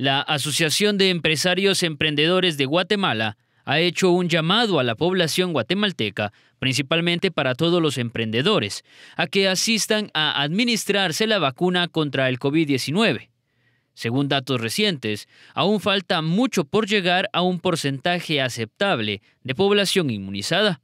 La Asociación de Empresarios Emprendedores de Guatemala ha hecho un llamado a la población guatemalteca, principalmente para todos los emprendedores, a que asistan a administrarse la vacuna contra el COVID-19. Según datos recientes, aún falta mucho por llegar a un porcentaje aceptable de población inmunizada.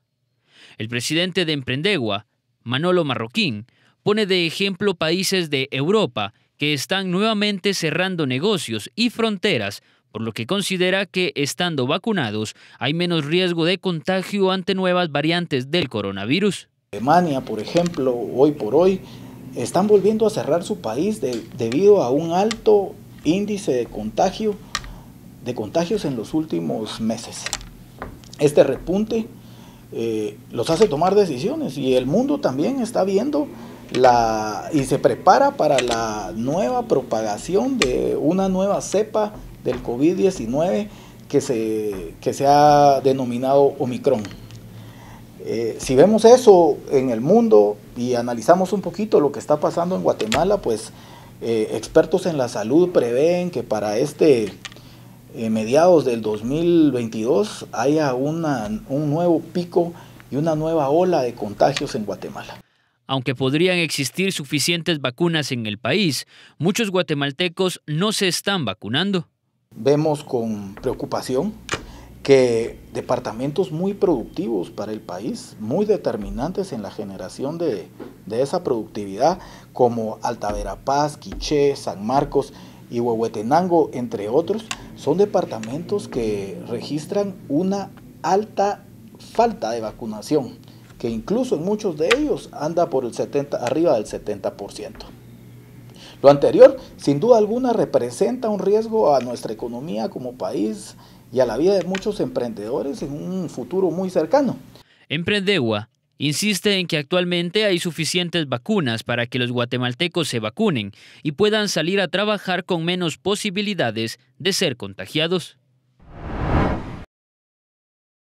El presidente de Emprendegua, Manolo Marroquín, pone de ejemplo países de Europa que están nuevamente cerrando negocios y fronteras, por lo que considera que estando vacunados hay menos riesgo de contagio ante nuevas variantes del coronavirus. Alemania, por ejemplo, hoy por hoy, están volviendo a cerrar su país debido a un alto índice de contagio de contagios en los últimos meses. Este repunte eh, los hace tomar decisiones y el mundo también está viendo y se prepara para la nueva propagación de una nueva cepa del COVID-19 que se, se ha denominado Omicron. Eh, si vemos eso en el mundo y analizamos un poquito lo que está pasando en Guatemala, pues eh, expertos en la salud prevén que para este eh, mediados del 2022 haya un nuevo pico y una nueva ola de contagios en Guatemala. Aunque podrían existir suficientes vacunas en el país, muchos guatemaltecos no se están vacunando. Vemos con preocupación que departamentos muy productivos para el país, muy determinantes en la generación de, esa productividad, como Altaverapaz, Quiché, San Marcos y Huehuetenango, entre otros, son departamentos que registran una alta falta de vacunación que incluso en muchos de ellos anda por el 70, arriba del 70%. Lo anterior, sin duda alguna, representa un riesgo a nuestra economía como país y a la vida de muchos emprendedores en un futuro muy cercano. Emprendegua insiste en que actualmente hay suficientes vacunas para que los guatemaltecos se vacunen y puedan salir a trabajar con menos posibilidades de ser contagiados.